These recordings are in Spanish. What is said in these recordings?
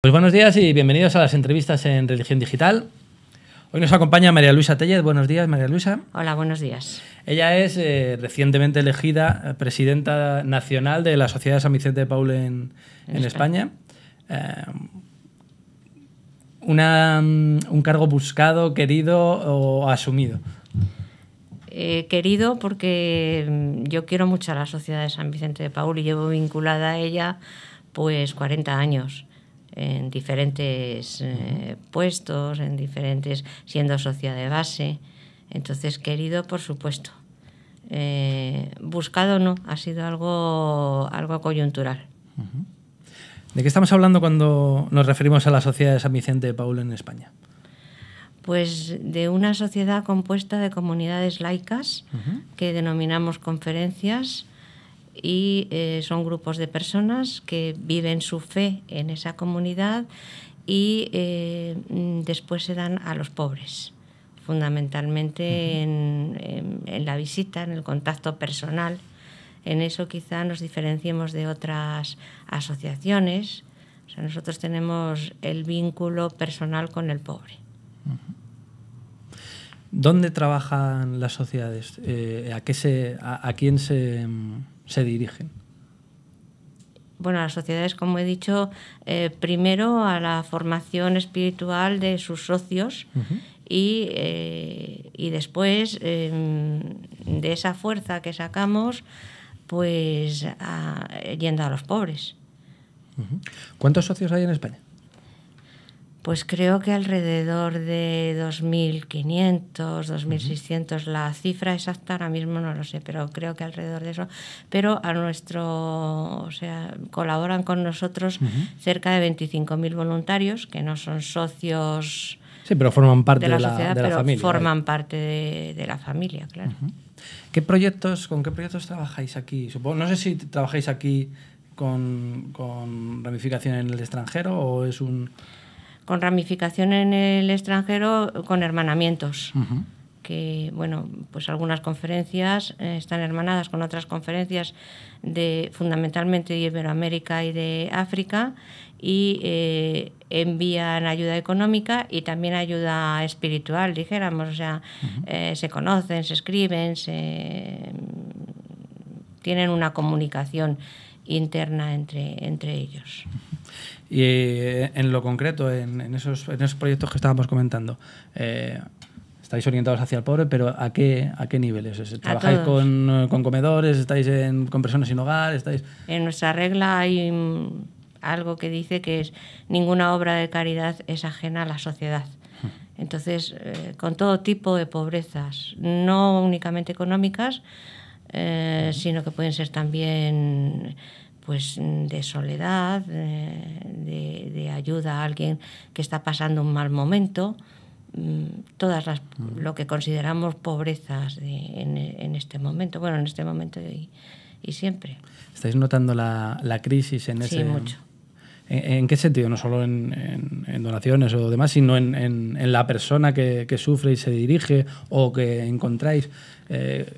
Pues buenos días y bienvenidos a las entrevistas en Religión Digital. Hoy nos acompaña María Luisa Tellez. Buenos días, María Luisa. Hola, buenos días. Ella es eh, recientemente elegida eh, presidenta nacional de la Sociedad de San Vicente de Paul en, España. Eh, mm, un cargo buscado, querido o asumido. querido porque mm, yo quiero mucho a la Sociedad de San Vicente de Paul y llevo vinculada a ella pues 40 años en diferentes eh, puestos, en diferentes, siendo sociedad de base. Entonces, querido, por supuesto. Eh, buscado no, ha sido algo, algo coyuntural. ¿De qué estamos hablando cuando nos referimos a la sociedad de San Vicente de Paul en España? Pues de una sociedad compuesta de comunidades laicas que denominamos conferencias, y eh, son grupos de personas que viven su fe en esa comunidad y eh, mm, después se dan a los pobres, fundamentalmente en, la visita, en el contacto personal. En eso quizá nos diferenciemos de otras asociaciones. O sea, nosotros tenemos el vínculo personal con el pobre. ¿Dónde trabajan las sociedades? Eh, ¿a, qué se, a, quién se, mm, se dirigen? Bueno, las sociedades, como he dicho, eh, primero a la formación espiritual de sus socios eh, y, después em, de esa fuerza que sacamos, pues yendo a los pobres. ¿Cuántos socios hay en España? pues creo que alrededor de 2.500, 2.600, la cifra exacta ahora mismo no lo sé, pero creo que alrededor de eso, pero a nuestro, o sea, colaboran con nosotros cerca de 25.000 voluntarios que no son socios Sí, pero forman parte de la, sociedad, pero Forman parte de, la familia, claro. ¿Qué proyectos, con qué proyectos trabajáis aquí? Supongo, no sé si trabajáis aquí con ramificación en el extranjero o es un con ramificación en el extranjero con hermanamientos. que bueno, pues algunas conferencias eh, están hermanadas con otras conferencias de fundamentalmente de Iberoamérica y de África y eh, envían ayuda económica y también ayuda espiritual, dijéramos, o sea, eh, se conocen, se escriben, se tienen una comunicación interna entre, entre ellos. Y eh, en lo concreto, en, esos, en, esos, proyectos que estábamos comentando, eh, estáis orientados hacia el pobre, pero ¿a qué, a qué niveles? ¿Trabajáis con, comedores? ¿Estáis en, con personas sin hogar? Estáis... En nuestra regla hay algo que dice que es ninguna obra de caridad es ajena a la sociedad. Hmm. Entonces, eh, con todo tipo de pobrezas, no únicamente económicas, eh, sino que pueden ser también pues de soledad, eh, de, ayuda a alguien que está pasando un mal momento, mm, todas las, lo que consideramos pobrezas en, este momento, bueno, en este momento y, siempre. ¿Estáis notando la, crisis en ese... Sí, mucho. ¿En, qué sentido? No solo en, donaciones o demás, sino en, la persona que, sufre y se dirige o que encontráis. Eh,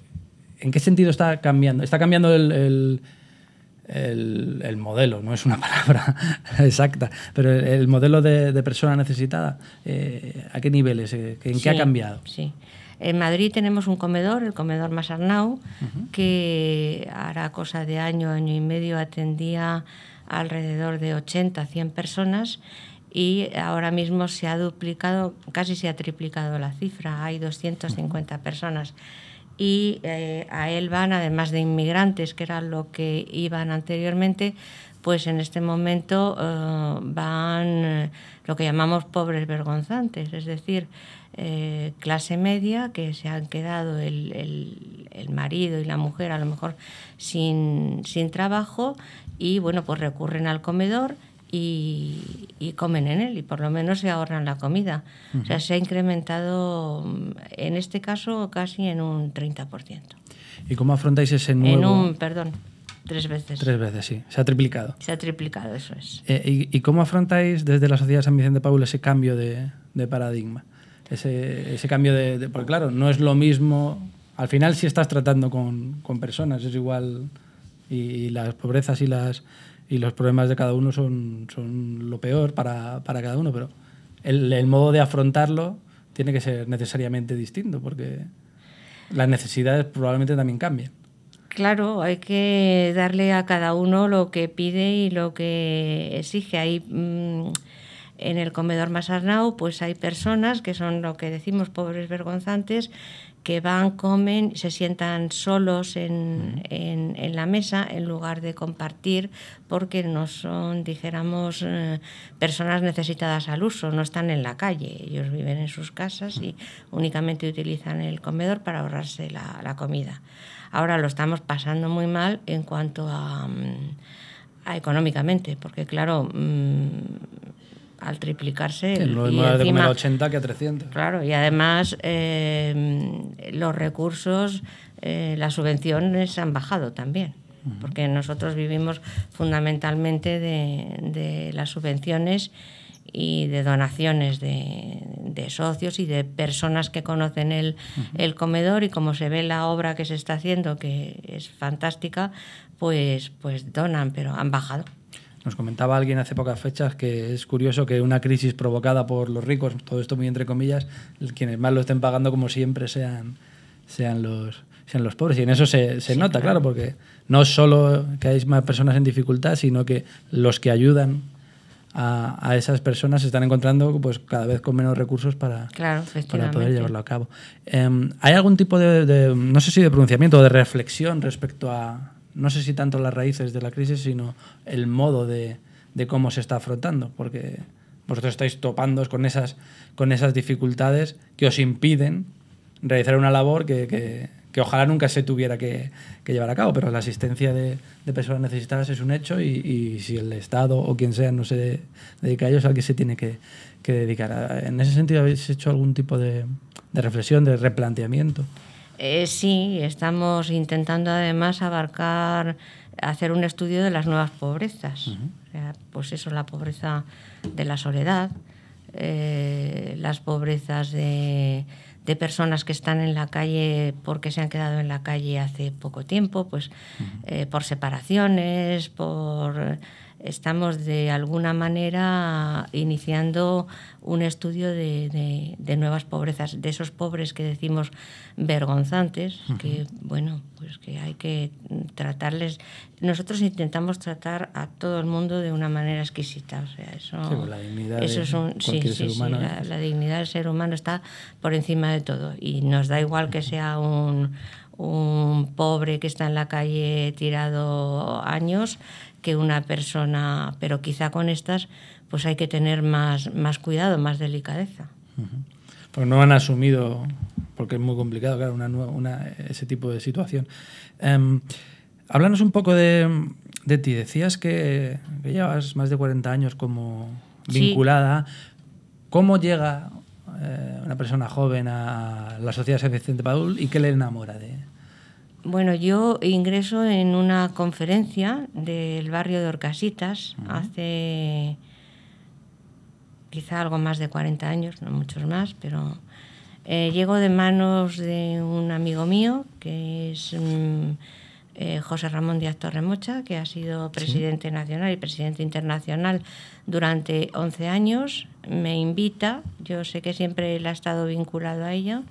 ¿en qué sentido está cambiando? Está cambiando el, modelo, no es una palabra exacta, pero el, modelo de, persona necesitada, eh, ¿a qué niveles? Eh, ¿En qué ha cambiado? Sí. En Madrid tenemos un comedor, el comedor Masarnau, que hará cosa de año, año y medio atendía alrededor de 80, 100 personas y ahora mismo se ha duplicado, casi se ha triplicado la cifra, hay 250 personas y eh, a él van, además de inmigrantes, que era lo que iban anteriormente, pues en este momento eh, van eh, lo que llamamos pobres vergonzantes, es decir, clase media que se han quedado el, marido y la mujer a lo mejor sin, sin trabajo y bueno, pues recurren al comedor y, comen en él y por lo menos se ahorran la comida. O sea, se ha incrementado mm, en este caso casi en un 30%. ¿Y cómo afrontáis ese nuevo...? En un, perdón, Tres veces. Tres veces, sí. Se ha triplicado. Se ha triplicado, eso es. Eh, y, cómo afrontáis desde la Sociedad San Vicente de Paul ese cambio de, paradigma? Ese, ese cambio de, Porque claro, no es lo mismo... Al final si estás tratando con, con, personas, es igual... Y, y, las pobrezas y las, y los problemas de cada uno son, son lo peor para, cada uno, pero el, modo de afrontarlo tiene que ser necesariamente distinto, porque las necesidades probablemente también cambien. Claro, hay que darle a cada uno lo que pide y lo que exige. ahí mm, en el comedor Masarnau, pues hay personas que son lo que decimos pobres vergonzantes, que van, comen, se sientan solos en, en, la mesa en lugar de compartir porque no son, dijéramos, eh, personas necesitadas al uso, no están en la calle, ellos viven en sus casas y únicamente utilizan el comedor para ahorrarse la, comida. Ahora lo estamos pasando muy mal en cuanto a, mm, económicamente, porque claro, mm, al triplicarse. Sí, lo y de 80 que a 300. Claro, y además eh, los recursos, eh, las subvenciones han bajado también, porque nosotros vivimos fundamentalmente de, las subvenciones y de donaciones de, socios y de personas que conocen el, el comedor y como se ve la obra que se está haciendo, que es fantástica, pues, pues donan, pero han bajado. Nos comentaba alguien hace pocas fechas que es curioso que una crisis provocada por los ricos, todo esto muy entre comillas, quienes más lo estén pagando como siempre sean, sean, los, sean los pobres. Y en eso se, nota, claro. porque no solo que hay más personas en dificultad, sino que los que ayudan a, esas personas se están encontrando pues, cada vez con menos recursos para, para poder llevarlo a cabo. Em, ¿Hay algún tipo de, no sé si de pronunciamiento o de reflexión respecto a no sé si tanto las raíces de la crisis, sino el modo de, cómo se está afrontando, porque vosotros estáis topando con esas, con esas dificultades que os impiden realizar una labor que, ojalá nunca se tuviera que, llevar a cabo, pero la asistencia de, personas necesitadas es un hecho y, si el Estado o quien sea no se dedica a es al que se tiene que, dedicar. ¿En ese sentido habéis hecho algún tipo de reflexión, de replanteamiento? Eh, sí, estamos intentando además abarcar, hacer un estudio de las nuevas pobrezas. pues eso, la pobreza de la soledad, eh, las pobrezas de, personas que están en la calle porque se han quedado en la calle hace poco tiempo, pues eh, por separaciones, por estamos de alguna manera iniciando un estudio de, de, nuevas pobrezas, de esos pobres que decimos vergonzantes, que bueno, pues que hay que tratarles. Nosotros intentamos tratar a todo el mundo de una manera exquisita, o sea, eso, pues la dignidad eso es un, sí, sí, sí, la dignidad del ser humano está por encima de todo y nos da igual que sea un un pobre que está en la calle tirado años que una persona, pero quizá con estas pues hay que tener más, más cuidado, más delicadeza. Porque no han asumido, porque es muy complicado, claro, una, ese tipo de situación. Em, Hablanos un poco de, ti. Decías que, llevas más de 40 años como vinculada. ¿Cómo llega eh, una persona joven a la sociedad San Vicente Paul y qué le enamora de, bueno, yo ingreso en una conferencia del barrio de Orcasitas hace quizá algo más de 40 años, no muchos más, pero eh, llego de manos de un amigo mío que es mm, eh, José Ramón Díaz Torremocha, que ha sido presidente nacional y presidente internacional durante 11 años. Me invita, yo sé que siempre él ha estado vinculado a ella.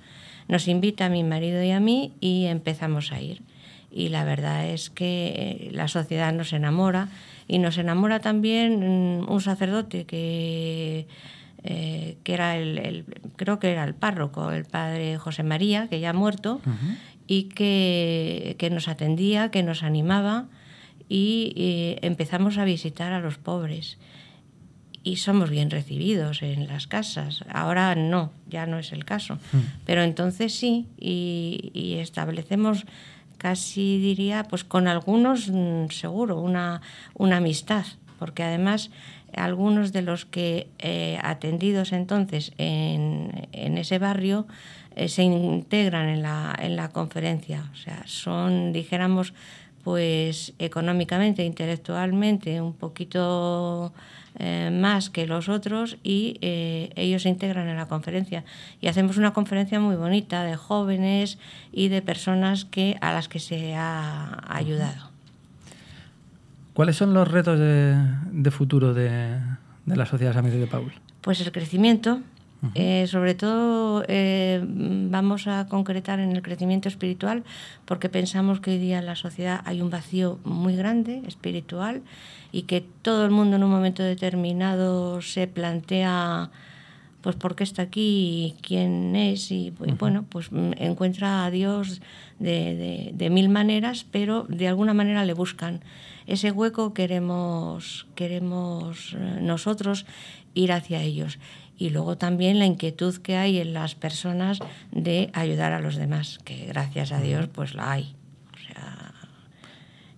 Nos invita a mi marido y a mí y empezamos a ir. Y la verdad es que eh, la sociedad nos enamora y nos enamora también mm, un sacerdote que, eh, que era el, creo que era el párroco, el padre José María, que ya ha muerto, y que, nos atendía, que nos animaba y empezamos a visitar a los pobres y somos bien recibidos en las casas. Ahora no, ya no es el caso. Hmm. Pero entonces sí, y, establecemos casi diría, pues con algunos mm, seguro, una, una amistad, porque además algunos de los que eh, atendidos entonces en, en ese barrio eh, se integran en la, en la conferencia, o sea, son, dijéramos, pues económicamente, intelectualmente, un poquito eh, más que los otros y eh, ellos se integran en la conferencia. Y hacemos una conferencia muy bonita de jóvenes y de personas que, a las que se ha ayudado. ¿Cuáles son los retos de, futuro de, de la Sociedad San de Paul? Pues el crecimiento, eh, sobre todo eh, vamos a concretar en el crecimiento espiritual porque pensamos que hoy día en la sociedad hay un vacío muy grande espiritual y que todo el mundo en un momento determinado se plantea pues por qué está aquí quién es y, pues, bueno pues encuentra a Dios de, de, mil maneras pero de alguna manera le buscan ese hueco queremos queremos eh, nosotros ir hacia ellos y luego también la inquietud que hay en las personas de ayudar a los demás, que gracias a Dios pues la hay.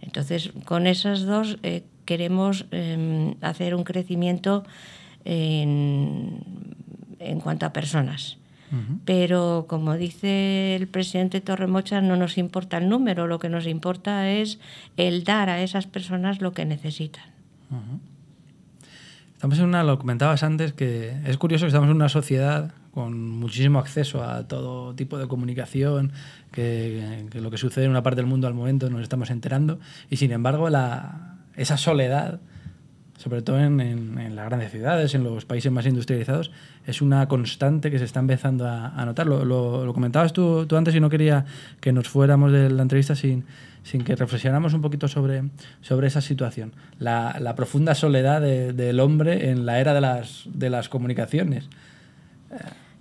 entonces, con esas dos eh, queremos em, hacer un crecimiento en, cuanto a personas. Pero como dice el presidente Torremocha, no nos importa el número, lo que nos importa es el dar a esas personas lo que necesitan. Estamos en una, lo comentabas antes, que es curioso que estamos en una sociedad con muchísimo acceso a todo tipo de comunicación, que, lo que sucede en una parte del mundo al momento nos estamos enterando, y sin embargo esa soledad, sobre todo en, las grandes ciudades, en los países más industrializados, es una constante que se está empezando a, notar. Lo, comentabas tú, tú, antes y no quería que nos fuéramos de la entrevista sin, sin que reflexionamos un poquito sobre, sobre esa situación. La, profunda soledad del hombre en la era de las, de las comunicaciones.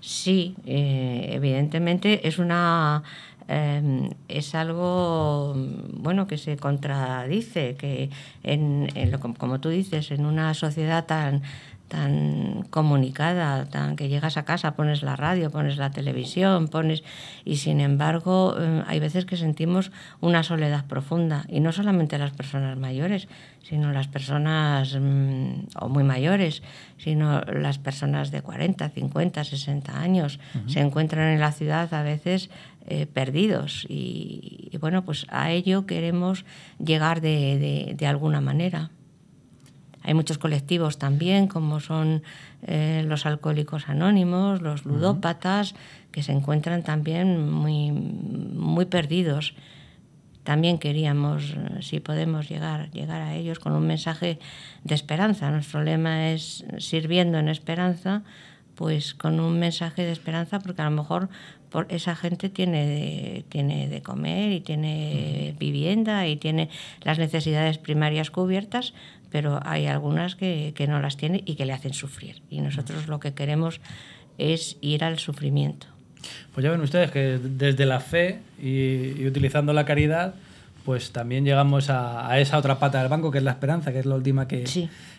Sí, eh, evidentemente es una em, es algo bueno que se contradice que como tú dices en una sociedad tan tan comunicada, tan que llegas a casa, pones la radio, pones la televisión, pones y sin embargo eh, hay veces que sentimos una soledad profunda y no solamente las personas mayores, sino las personas mm, o muy mayores, sino las personas de 40, 50, 60 años se encuentran en la ciudad a veces eh, perdidos y, bueno, pues a ello queremos llegar de, de alguna manera. Hay muchos colectivos también, como son eh, los alcohólicos anónimos, los ludópatas, que se encuentran también muy, muy perdidos. También queríamos, eh, si podemos llegar, llegar a ellos con un mensaje de esperanza. Nuestro lema es sirviendo en esperanza, pues con un mensaje de esperanza, porque a lo mejor por esa gente tiene de, tiene de comer y tiene vivienda y tiene las necesidades primarias cubiertas, pero hay algunas que, no las tiene y que le hacen sufrir. Y nosotros lo que queremos es ir al sufrimiento. Pues ya ven ustedes que desde la fe y utilizando la caridad, pues también llegamos a, esa otra pata del banco, que es la esperanza, que es la última que,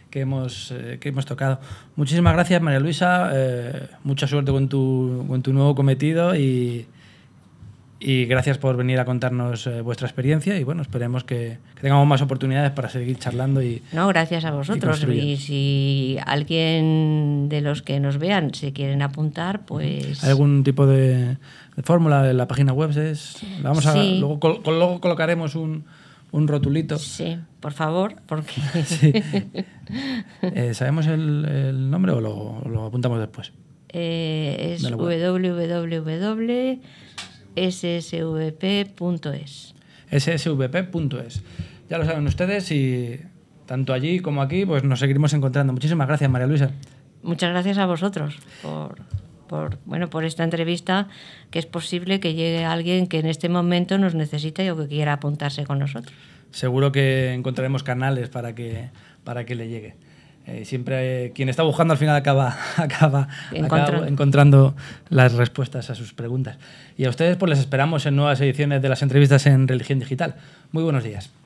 que, hemos, eh, hemos tocado. Muchísimas gracias, María Luisa. Eh, mucha suerte con tu, con tu nuevo cometido y, y gracias por venir a contarnos eh, vuestra experiencia y bueno, esperemos que, tengamos más oportunidades para seguir charlando y... No, gracias a vosotros. Y, si alguien de los que nos vean se quieren apuntar, pues... algún tipo de, fórmula de la página web? Es, vamos a, luego, colocaremos un, un rotulito. Sí, por favor, porque... sí. Eh, ¿Sabemos el, nombre o lo, apuntamos después? Eh, es www ssvp.es. ssvp.es. Ya lo saben ustedes y tanto allí como aquí pues nos seguiremos encontrando. Muchísimas gracias, María Luisa. Muchas gracias a vosotros por, bueno, por esta entrevista, que es posible que llegue alguien que en este momento nos necesite o que quiera apuntarse con nosotros. Seguro que encontraremos canales para que, para que le llegue. Eh, siempre eh, quien está buscando al final acaba, acaba, encontrando las respuestas a sus preguntas. Y a ustedes pues les esperamos en nuevas ediciones de las entrevistas en Religión Digital. Muy buenos días.